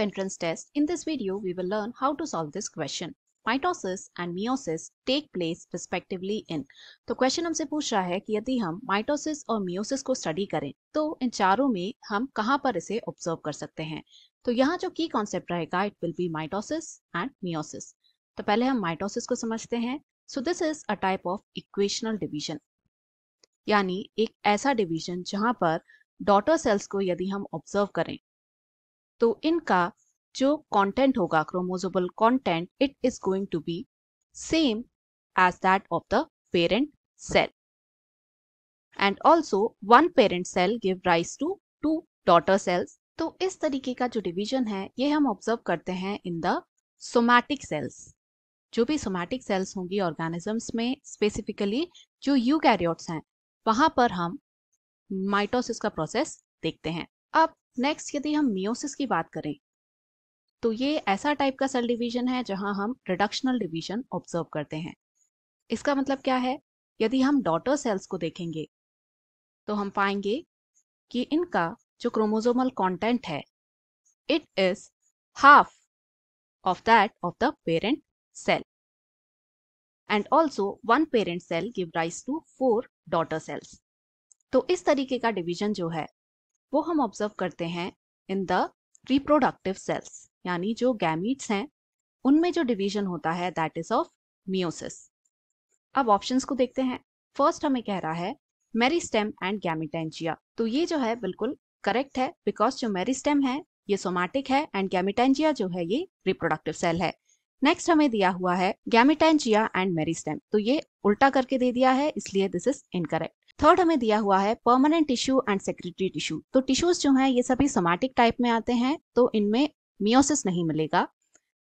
entrance test, in this video we will learn how to solve this question. Mitosis and meiosis take place respectively in तो question हमसे पूछ रहा है कि यदि हम माइटोसिस और मियोसिस को स्टडी करें तो इन चारों में हम कहाँ पर इसे ऑब्जर्व कर सकते हैं तो यहाँ जो की कॉन्सेप्ट रहेगा it will be mitosis and meiosis तो पहले हम माइटोसिस को समझते हैं so this is a type of equational division यानी एक ऐसा डिवीजन जहाँ पर डॉटर सेल्स को यदि हम ऑब्जर्व करें तो इनका जो कंटेंट होगा chromosomal content it is going to be same as that of the parent cell and also one parent cell give rise to two daughter cells तो इस तरीके का जो डिवीजन है ये हम ऑब्जर्व करते हैं इन द सोमैटिक सेल्स जो भी सोमैटिक सेल्स होंगी ऑर्गेनिजम्स में स्पेसिफिकली जो यू हैं वहां पर हम माइटोसिस का प्रोसेस देखते हैं अब नेक्स्ट यदि हम मियोसिस की बात करें तो ये ऐसा टाइप का सेल डिवीजन है जहां हम रिडक्शनल डिवीजन ऑब्जर्व करते हैं इसका मतलब क्या है यदि हम डॉटर सेल्स को देखेंगे तो हम पाएंगे कि इनका जो क्रोमोजोमल कंटेंट है it is half of that of the parent cell and also one parent cell give rise to four daughter cells तो इस तरीके का डिवीजन जो है वो हम ऑब्जर्व करते हैं इन द रिप्रोडक्टिव सेल्स यानी जो गैमिट्स हैं उनमें जो डिवीजन होता है दैट इज ऑफ मियोसिस अब ऑप्शंस को देखते हैं फर्स्ट हमें कह रहा है मेरिस्टेम एंड गैमिटेंजिया तो ये जो है बिल्कुल करेक्ट है बिकॉज जो मेरिस्टेम है ये सोमैटिक है एंड गैमिटेंजिया जो है ये रिप्रोडक्टिव सेल है नेक्स्ट हमें दिया हुआ है गैमिटेंजिया एंड मेरिस्टेम तो ये उल्टा करके दे दिया है इसलिए दिस इज इनकरेक्ट थर्ड हमें दिया हुआ है permanent tissue and secretory tissue तो टिश्यूज जो हैं ये सभी सोमैटिक टाइप में आते हैं तो इनमें मियोसिस नहीं मिलेगा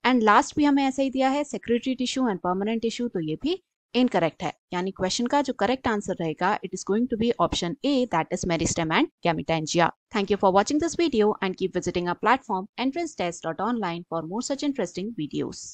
एंड लास्ट भी हमें ऐसा ही दिया है secretory tissue and permanent tissue तो ये भी इनकरेक्ट है यानी क्वेश्चन का जो करेक्ट आंसर रहेगा it is going to be option A that is meristem and gametangia thank you for watching this video and keep visiting a platform entrance test dot online for more such interesting videos